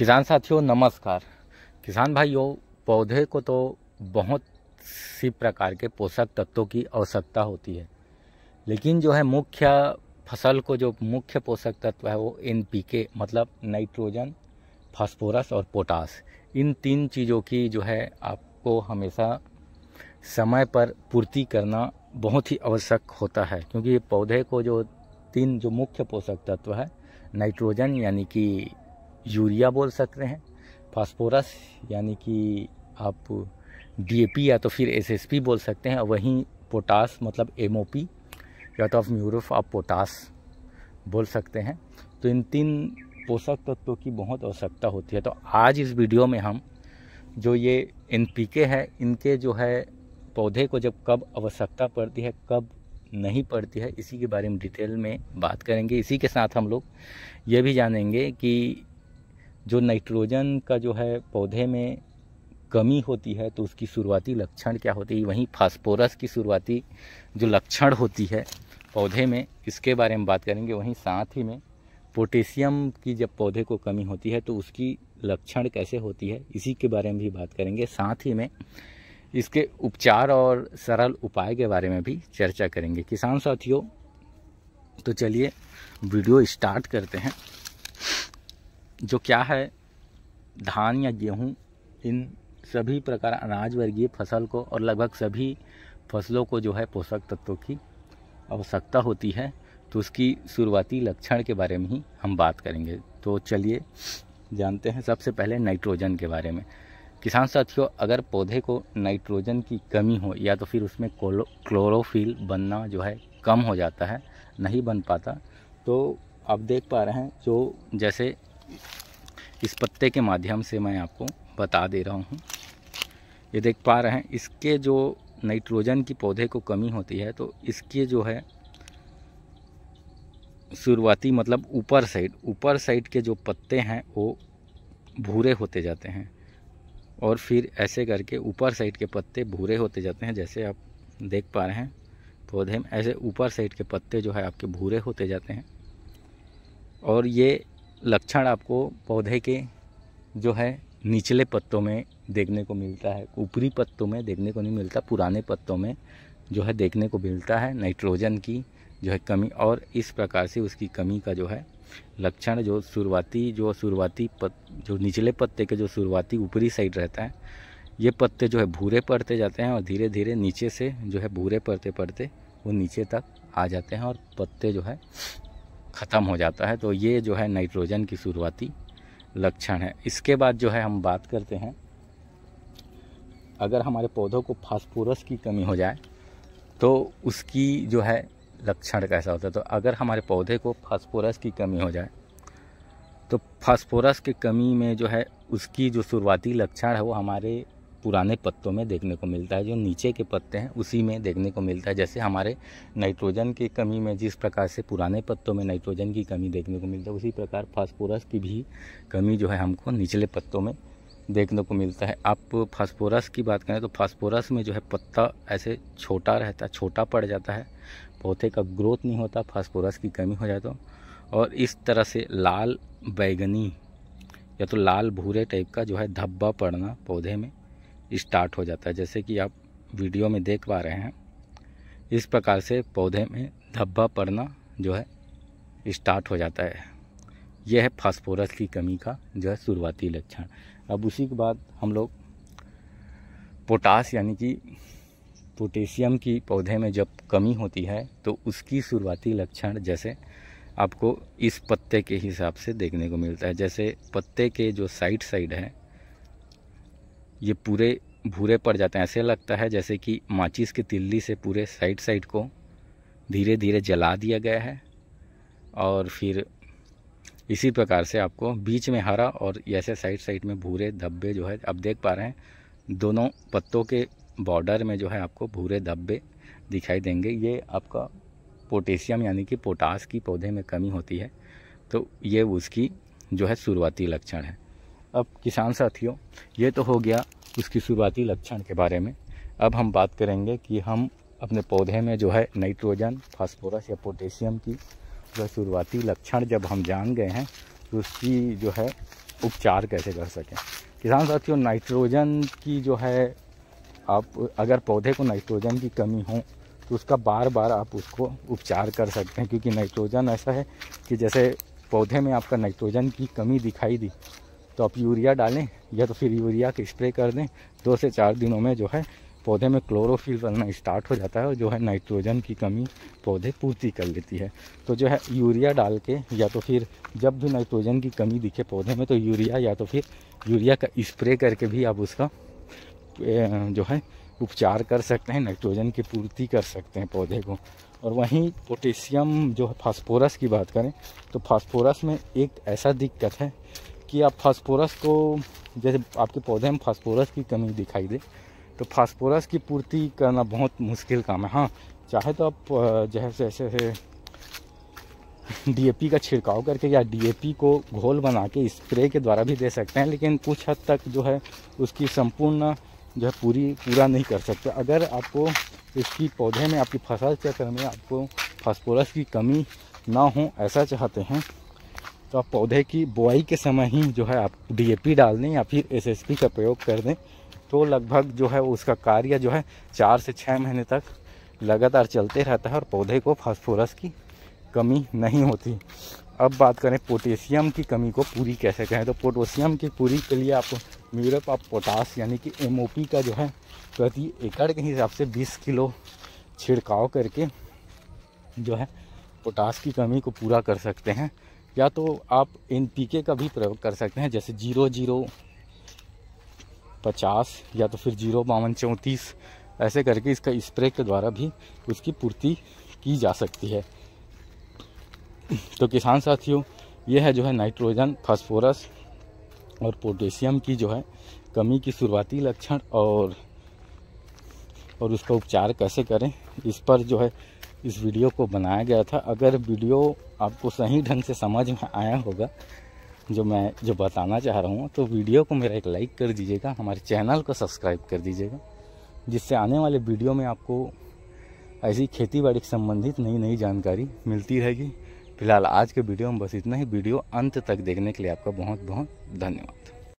किसान साथियों नमस्कार किसान भाइयों पौधे को तो बहुत सी प्रकार के पोषक तत्वों की आवश्यकता होती है लेकिन जो है मुख्य फसल को जो मुख्य पोषक तत्व है वो एन मतलब नाइट्रोजन फास्फोरस और पोटास इन तीन चीज़ों की जो है आपको हमेशा समय पर पूर्ति करना बहुत ही आवश्यक होता है क्योंकि पौधे को जो तीन जो मुख्य पोषक तत्व है नाइट्रोजन यानी कि यूरिया बोल सकते हैं फास्फोरस यानी कि आप डीएपी या तो फिर एसएसपी बोल सकते हैं वहीं पोटास मतलब एमओपी या तो ऑफ म्यूरफ आप पोटास बोल सकते हैं तो इन तीन पोषक तत्वों की बहुत आवश्यकता होती है तो आज इस वीडियो में हम जो ये एन है इनके जो है पौधे को जब कब आवश्यकता पड़ती है कब नहीं पड़ती है इसी के बारे में डिटेल में बात करेंगे इसी के साथ हम लोग ये भी जानेंगे कि जो नाइट्रोजन का जो है पौधे में कमी होती है तो उसकी शुरुआती लक्षण क्या होती है वहीं फास्फोरस की शुरुआती जो लक्षण होती है पौधे में इसके बारे में बात करेंगे वहीं साथ ही में पोटेशियम की जब पौधे को कमी होती है तो उसकी लक्षण कैसे होती है इसी के बारे में भी बात करेंगे साथ ही में इसके उपचार और सरल उपाय के बारे में भी चर्चा करेंगे किसान साथियों तो चलिए वीडियो स्टार्ट करते हैं जो क्या है धान या गेहूँ इन सभी प्रकार अनाज वर्गीय फसल को और लगभग सभी फसलों को जो है पोषक तत्वों की आवश्यकता होती है तो उसकी शुरुआती लक्षण के बारे में ही हम बात करेंगे तो चलिए जानते हैं सबसे पहले नाइट्रोजन के बारे में किसान साथियों अगर पौधे को नाइट्रोजन की कमी हो या तो फिर उसमें क्लोरोफिल बनना जो है कम हो जाता है नहीं बन पाता तो आप देख पा रहे हैं जो जैसे इस पत्ते के माध्यम से मैं आपको बता दे रहा हूँ ये देख पा रहे हैं इसके जो नाइट्रोजन की पौधे को कमी होती है तो इसके जो है शुरुआती मतलब ऊपर साइड ऊपर साइड के जो पत्ते हैं वो भूरे होते जाते हैं और फिर ऐसे करके ऊपर साइड के पत्ते भूरे होते जाते हैं जैसे आप देख पा रहे हैं पौधे में ऐसे ऊपर साइड के पत्ते जो है आपके भूरे होते जाते हैं और ये लक्षण आपको पौधे के जो है निचले पत्तों में देखने को मिलता है ऊपरी पत्तों में देखने को नहीं मिलता पुराने पत्तों में जो है देखने को मिलता है नाइट्रोजन की जो है कमी और इस प्रकार से उसकी कमी का जो है लक्षण जो शुरुआती जो शुरुआती पत जो निचले पत्ते के जो शुरुआती ऊपरी साइड रहता है ये पत्ते जो है भूरे पड़ते जाते हैं और धीरे धीरे नीचे से जो है भूरे पड़ते पड़ते वो नीचे तक आ जाते हैं और पत्ते जो है ख़त्म हो जाता है तो ये जो है नाइट्रोजन की शुरुआती लक्षण है इसके बाद जो है हम बात करते हैं अगर हमारे पौधों को फास्फोरस की कमी हो जाए तो उसकी जो है लक्षण कैसा होता है तो अगर हमारे पौधे को फास्फोरस की कमी हो जाए तो फास्फोरस की कमी में जो है उसकी जो शुरुआती लक्षण है वो हमारे पुराने पत्तों में देखने को मिलता है जो नीचे के पत्ते हैं उसी में देखने को मिलता है जैसे हमारे नाइट्रोजन की कमी में जिस प्रकार से पुराने पत्तों में नाइट्रोजन की कमी देखने को मिलता है उसी प्रकार फास्फोरस की भी कमी जो है हमको निचले पत्तों में देखने को मिलता है आप फास्फोरस की बात करें तो फास्फोरस में जो है पत्ता ऐसे छोटा रहता है छोटा पड़ जाता है पौधे का ग्रोथ नहीं होता फास्फोरस की कमी हो जाए तो और इस तरह से लाल बैगनी या तो लाल भूरे टाइप का जो है धब्बा पड़ना पौधे में स्टार्ट हो जाता है जैसे कि आप वीडियो में देख पा रहे हैं इस प्रकार से पौधे में धब्बा पड़ना जो है स्टार्ट हो जाता है यह है फास्फोरस की कमी का जो है शुरुआती लक्षण अब उसी के बाद हम लोग पोटास यानी कि पोटेशियम की पौधे में जब कमी होती है तो उसकी शुरुआती लक्षण जैसे आपको इस पत्ते के हिसाब से देखने को मिलता है जैसे पत्ते के जो साइड साइड है ये पूरे भूरे पड़ जाते हैं ऐसे लगता है जैसे कि माचिस की तिल्ली से पूरे साइड साइड को धीरे धीरे जला दिया गया है और फिर इसी प्रकार से आपको बीच में हरा और ऐसे साइड साइड में भूरे धब्बे जो है आप देख पा रहे हैं दोनों पत्तों के बॉर्डर में जो है आपको भूरे धब्बे दिखाई देंगे ये आपका पोटेशियम यानी कि पोटास की पौधे में कमी होती है तो ये उसकी जो है शुरुआती लक्षण है अब किसान साथियों ये तो हो गया उसकी शुरुआती लक्षण के बारे में अब हम बात करेंगे कि हम अपने पौधे में जो है नाइट्रोजन फास्फोरस या पोटेशियम की जो शुरुआती लक्षण जब हम जान गए हैं तो उसकी जो है उपचार कैसे कर सकें किसान साथियों नाइट्रोजन की जो है आप अगर पौधे को नाइट्रोजन की कमी हो तो उसका बार बार आप उसको उपचार कर सकते हैं क्योंकि नाइट्रोजन ऐसा है कि जैसे पौधे में आपका नाइट्रोजन की कमी दिखाई दी तो आप यूरिया डालें या तो फिर यूरिया के स्प्रे कर दें दो से चार दिनों में जो है पौधे में क्लोरोफिल बनना स्टार्ट हो जाता है और जो है नाइट्रोजन की कमी पौधे पूर्ति कर लेती है तो जो है यूरिया डाल के या तो फिर जब भी नाइट्रोजन की कमी दिखे पौधे में तो यूरिया या तो फिर यूरिया का स्प्रे करके भी आप उसका जो है उपचार कर सकते हैं नाइट्रोजन की पूर्ति कर सकते हैं पौधे को और वहीं पोटेशियम जो है फास्फोरस की बात करें तो फास्फोरस में एक ऐसा दिक्कत है कि आप फास्फोरस को जैसे आपके पौधे में फास्फोरस की कमी दिखाई दे तो फास्फोरस की पूर्ति करना बहुत मुश्किल काम है हाँ चाहे तो आप जैसे ऐसे डीएपी का छिड़काव करके या डीएपी को घोल बना के स्प्रे के द्वारा भी दे सकते हैं लेकिन कुछ हद तक जो है उसकी संपूर्ण जो है पूरी पूरा नहीं कर सकते अगर आपको इसकी पौधे में आपकी फसल चक्र में आपको फास्फोरस की कमी ना हो ऐसा चाहते हैं तो आप पौधे की बुआई के समय ही जो है आप डीएपी डाल दें या फिर एसएसपी का प्रयोग कर दें तो लगभग जो है उसका कार्य जो है चार से छः महीने तक लगातार चलते रहता है और पौधे को फास्फोरस की कमी नहीं होती अब बात करें पोटेशियम की कमी को पूरी कैसे कहें तो पोटेशियम की पूरी के लिए आप म्यूरप आप पोटास यानी कि एम का जो है प्रति एकड़ के हिसाब से 20 किलो छिड़काव करके जो है पोटास की कमी को पूरा कर सकते हैं या तो आप एन का भी प्रयोग कर सकते हैं जैसे जीरो जीरो पचास या तो फिर जीरो बावन चौंतीस ऐसे करके इसका स्प्रे के द्वारा भी उसकी पूर्ति की जा सकती है तो किसान साथियों यह है जो है नाइट्रोजन फास्फोरस और पोटेशियम की जो है कमी की शुरुआती लक्षण और और उसका उपचार कैसे करें इस पर जो है इस वीडियो को बनाया गया था अगर वीडियो आपको सही ढंग से समझ में आया होगा जो मैं जो बताना चाह रहा हूँ तो वीडियो को मेरा एक लाइक कर दीजिएगा हमारे चैनल को सब्सक्राइब कर दीजिएगा जिससे आने वाले वीडियो में आपको ऐसी खेती बाड़ी से संबंधित नई नई जानकारी मिलती रहेगी फिलहाल आज के वीडियो में बस इतना ही वीडियो अंत तक देखने के लिए आपका बहुत बहुत धन्यवाद